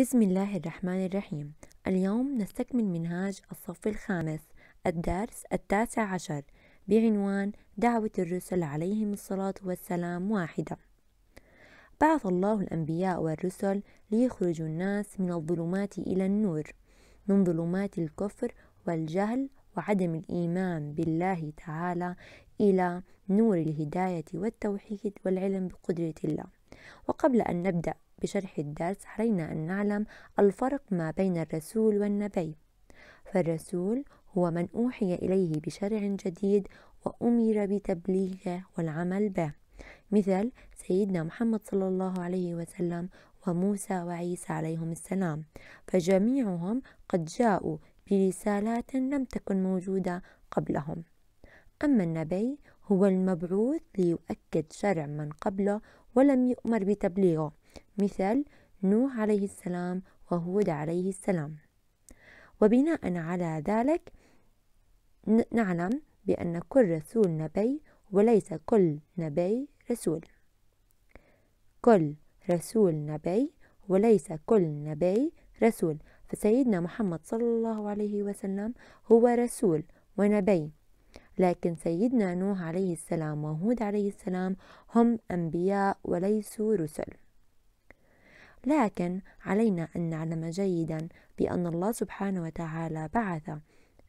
بسم الله الرحمن الرحيم اليوم نستكمل منهاج الصف الخامس الدرس التاسع عشر بعنوان دعوة الرسل عليهم الصلاة والسلام واحدة بعث الله الأنبياء والرسل ليخرجوا الناس من الظلمات إلى النور من ظلمات الكفر والجهل وعدم الإيمان بالله تعالى إلى نور الهداية والتوحيد والعلم بقدرة الله وقبل أن نبدأ بشرح الدرس علينا أن نعلم الفرق ما بين الرسول والنبي فالرسول هو من أوحي إليه بشرع جديد وأمر بتبليغه والعمل به مثل سيدنا محمد صلى الله عليه وسلم وموسى وعيسى عليهم السلام فجميعهم قد جاءوا برسالات لم تكن موجودة قبلهم أما النبي هو المبعوث ليؤكد شرع من قبله ولم يؤمر بتبليغه مثل نوح عليه السلام وهود عليه السلام وبناء على ذلك نعلم بأن كل رسول نبي وليس كل نبي رسول كل رسول نبي وليس كل نبي رسول فسيدنا محمد صلى الله عليه وسلم هو رسول ونبي لكن سيدنا نوح عليه السلام وهود عليه السلام هم أنبياء وليسوا رسل لكن علينا أن نعلم جيدا بأن الله سبحانه وتعالى بعث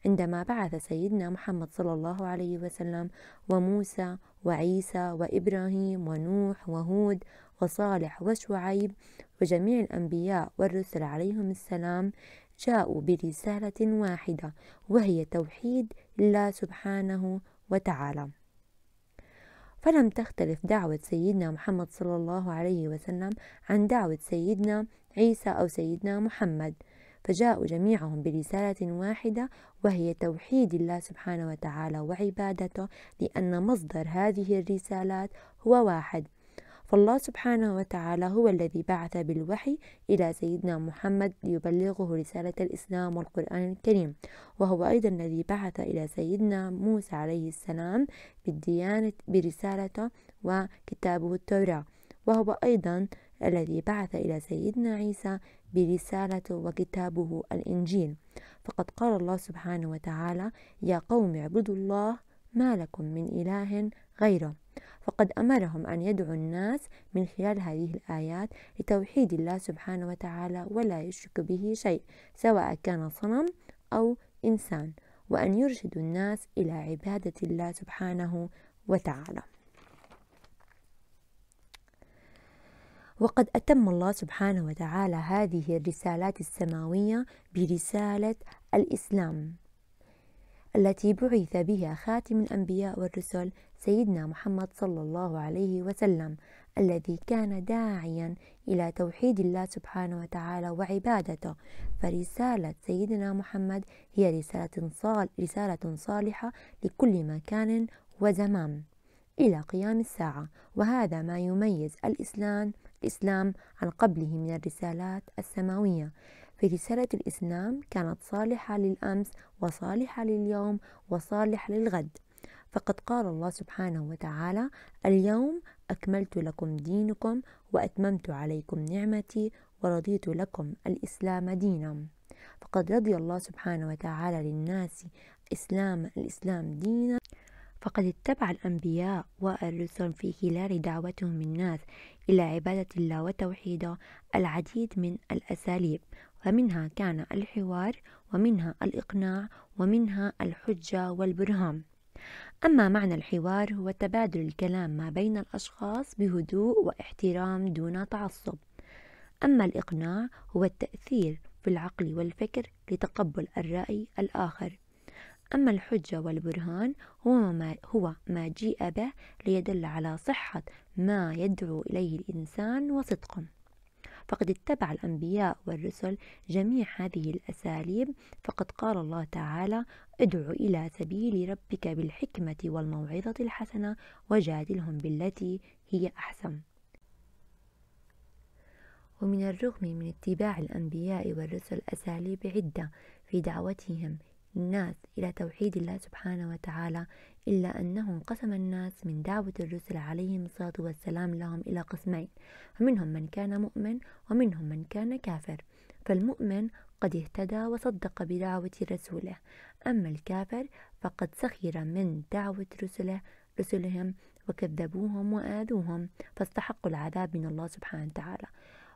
عندما بعث سيدنا محمد صلى الله عليه وسلم وموسى وعيسى وإبراهيم ونوح وهود وصالح وشعيب وجميع الأنبياء والرسل عليهم السلام جاءوا برسالة واحدة وهي توحيد الله سبحانه وتعالى فلم تختلف دعوة سيدنا محمد صلى الله عليه وسلم عن دعوة سيدنا عيسى أو سيدنا محمد فجاءوا جميعهم برسالة واحدة وهي توحيد الله سبحانه وتعالى وعبادته لأن مصدر هذه الرسالات هو واحد فالله سبحانه وتعالى هو الذي بعث بالوحي إلى سيدنا محمد ليبلغه رسالة الإسلام والقرآن الكريم وهو أيضا الذي بعث إلى سيدنا موسى عليه السلام بالديانة برسالته وكتابه التوراة وهو أيضا الذي بعث إلى سيدنا عيسى برسالته وكتابه الإنجيل فقد قال الله سبحانه وتعالى يا قوم اعبدوا الله ما لكم من إله غيره فقد أمرهم أن يدعوا الناس من خلال هذه الآيات لتوحيد الله سبحانه وتعالى ولا يشرك به شيء سواء كان صنم أو إنسان وأن يرشدوا الناس إلى عبادة الله سبحانه وتعالى وقد أتم الله سبحانه وتعالى هذه الرسالات السماوية برسالة الإسلام التي بعث بها خاتم الأنبياء والرسل سيدنا محمد صلى الله عليه وسلم الذي كان داعيا إلى توحيد الله سبحانه وتعالى وعبادته فرسالة سيدنا محمد هي رسالة, صال رسالة صالحة لكل مكان وزمان إلى قيام الساعة وهذا ما يميز الإسلام الإسلام عن قبله من الرسالات السماوية فرسالة الإسلام كانت صالحة للأمس وصالحة لليوم وصالحة للغد فقد قال الله سبحانه وتعالى اليوم أكملت لكم دينكم وأتممت عليكم نعمتي ورضيت لكم الإسلام دينا فقد رضي الله سبحانه وتعالى للناس إسلام الإسلام دينا فقد اتبع الأنبياء والرسل في خلال دعوتهم الناس إلى عبادة الله وتوحيده العديد من الأساليب فمنها كان الحوار ومنها الإقناع ومنها الحجة والبرهان أما معنى الحوار هو تبادل الكلام ما بين الأشخاص بهدوء واحترام دون تعصب أما الإقناع هو التأثير في العقل والفكر لتقبل الرأي الآخر أما الحجة والبرهان هو ما, هو ما جيء به ليدل على صحة ما يدعو إليه الإنسان وصدقه فقد اتبع الأنبياء والرسل جميع هذه الأساليب فقد قال الله تعالى ادع إلى سبيل ربك بالحكمة والموعظة الحسنة وجادلهم بالتي هي أحسن ومن الرغم من اتباع الأنبياء والرسل أساليب عدة في دعوتهم الناس إلى توحيد الله سبحانه وتعالى إلا أنه انقسم الناس من دعوة الرسل عليهم الصلاة والسلام لهم إلى قسمين فمنهم من كان مؤمن ومنهم من كان كافر فالمؤمن قد اهتدى وصدق بدعوة رسوله أما الكافر فقد سخر من دعوة رسله رسلهم وكذبوهم وآذوهم فاستحقوا العذاب من الله سبحانه وتعالى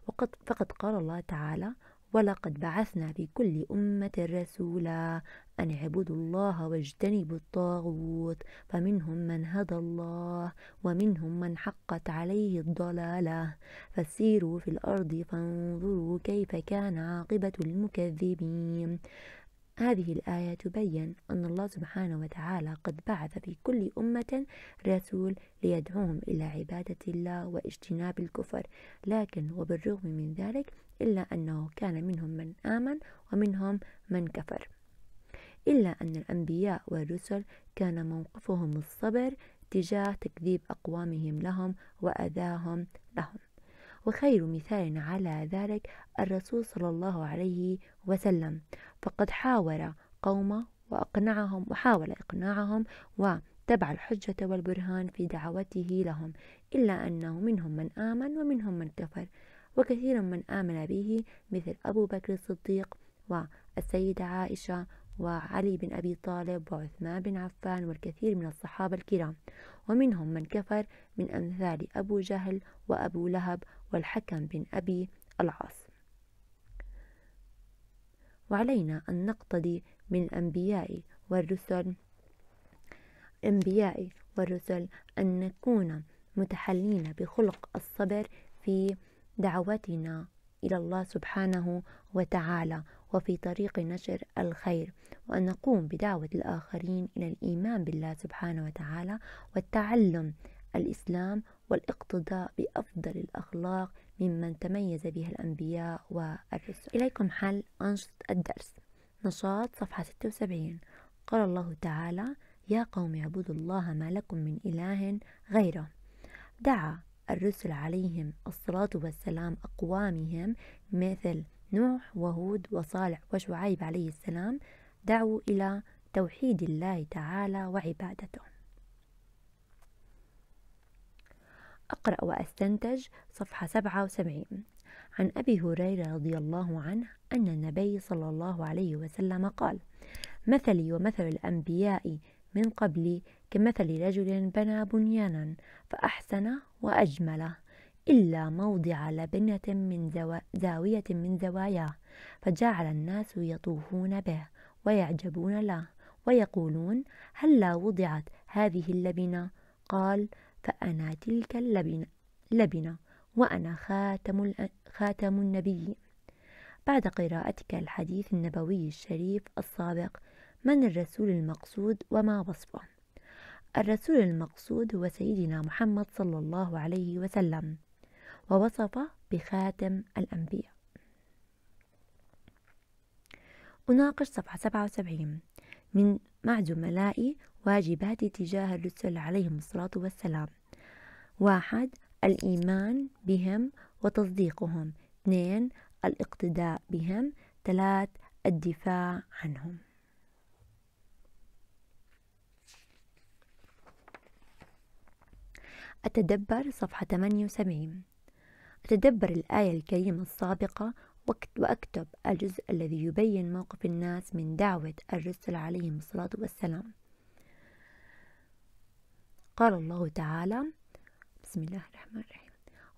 وقد فقد قال الله تعالى ولقد بعثنا في كل أمة رسولا أن اعبدوا الله واجتنبوا الطاغوت فمنهم من هدى الله ومنهم من حقت عليه الضلالة فسيروا في الأرض فانظروا كيف كان عاقبة المكذبين هذه الآية تبين أن الله سبحانه وتعالى قد بعث في كل أمة رسول ليدعوهم إلى عبادة الله واجتناب الكفر، لكن وبالرغم من ذلك إلا أنه كان منهم من آمن ومنهم من كفر. إلا أن الأنبياء والرسل كان موقفهم الصبر تجاه تكذيب أقوامهم لهم وأذاهم لهم. وخير مثال على ذلك الرسول صلى الله عليه وسلم فقد حاور قومه وأقنعهم وحاول إقناعهم وتبع الحجة والبرهان في دعوته لهم إلا أنه منهم من آمن ومنهم من كفر وكثير من آمن به مثل أبو بكر الصديق والسيدة عائشة وعلي بن أبي طالب وعثمان بن عفان والكثير من الصحابة الكرام ومنهم من كفر من أمثال أبو جهل وأبو لهب والحكم بن أبي العاص وعلينا أن نقتدي من الأنبياء والرسل أنبياء والرسل أن نكون متحلين بخلق الصبر في دعوتنا الى الله سبحانه وتعالى وفي طريق نشر الخير وان نقوم بدعوه الاخرين الى الايمان بالله سبحانه وتعالى والتعلم الاسلام والاقتداء بافضل الاخلاق ممن تميز بها الانبياء والرسل. اليكم حل انشطه الدرس. نشاط صفحه 76 قال الله تعالى: يا قوم اعبدوا الله ما لكم من اله غيره. دعا الرسل عليهم الصلاة والسلام أقوامهم مثل نوح وهود وصالح وشعيب عليه السلام دعوا إلى توحيد الله تعالى وعبادته أقرأ وأستنتج صفحة 77 عن أبي هريرة رضي الله عنه أن النبي صلى الله عليه وسلم قال مثلي ومثل الأنبياء من قبلي كمثل رجل بنى بنيانا فأحسن وأجمله إلا موضع لبنة من زو... زاوية من زواياه فجعل الناس يطوفون به ويعجبون له ويقولون هلا لا وضعت هذه اللبنة قال فأنا تلك اللبنة لبنة وأنا خاتم, ال... خاتم النبي بعد قراءتك الحديث النبوي الشريف السابق من الرسول المقصود وما وصفه الرسول المقصود هو سيدنا محمد صلى الله عليه وسلم ووصف بخاتم الأنبياء أناقش صفحة 77 من مع زملائي واجباتي تجاه الرسل عليهم الصلاة والسلام واحد الإيمان بهم وتصديقهم اثنين الاقتداء بهم ثلاث الدفاع عنهم أتدبر صفحة 78 أتدبر الآية الكريمة السابقة وأكتب الجزء الذي يبين موقف الناس من دعوة الرسل عليهم الصلاة والسلام قال الله تعالى بسم الله الرحمن الرحيم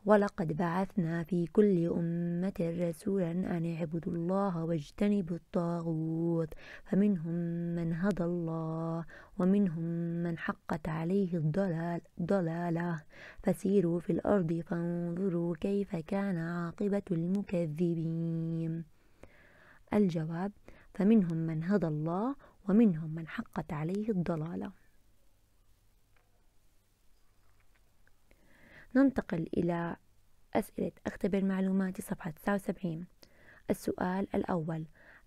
ولقد بعثنا في كل أمة رسولا أن اعبدوا الله واجتنبوا الطاغوت فمنهم من هدى الله ومنهم من حقت عليه الضلال فسيروا في الأرض فانظروا كيف كان عاقبة المكذبين الجواب فمنهم من هدى الله ومنهم من حقت عليه الضلاله ننتقل إلى أسئلة أختبر معلوماتي صفحة 79 السؤال الأول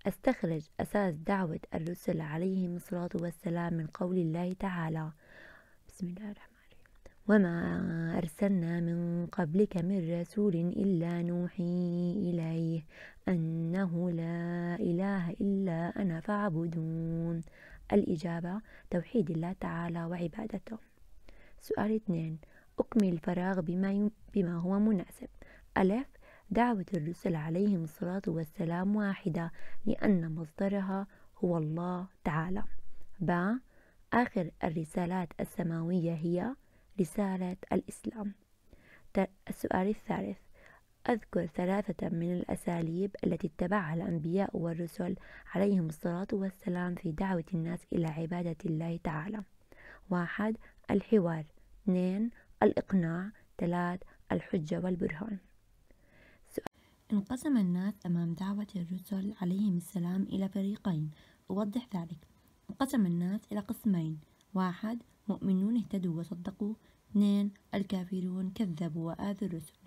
استخرج أساس دعوة الرسل عليهم الصلاة والسلام من قول الله تعالى بسم الله الرحمن الرحيم وما أرسلنا من قبلك من رسول إلا نوحي إليه أنه لا إله إلا أنا فاعبدون الإجابة توحيد الله تعالى وعبادته سؤال اثنين أكمل الفراغ بما, بما هو مناسب ألف دعوة الرسل عليهم الصلاة والسلام واحدة لأن مصدرها هو الله تعالى ب آخر الرسالات السماوية هي رسالة الإسلام السؤال الثالث أذكر ثلاثة من الأساليب التي اتبعها الأنبياء والرسل عليهم الصلاة والسلام في دعوة الناس إلى عبادة الله تعالى واحد الحوار اثنين الإقناع ثلاث الحجة والبرهان انقسم الناس أمام دعوة الرسل عليهم السلام إلى فريقين أوضح ذلك انقسم الناس إلى قسمين واحد مؤمنون اهتدوا وصدقوا اثنين الكافرون كذبوا وآذوا الرسل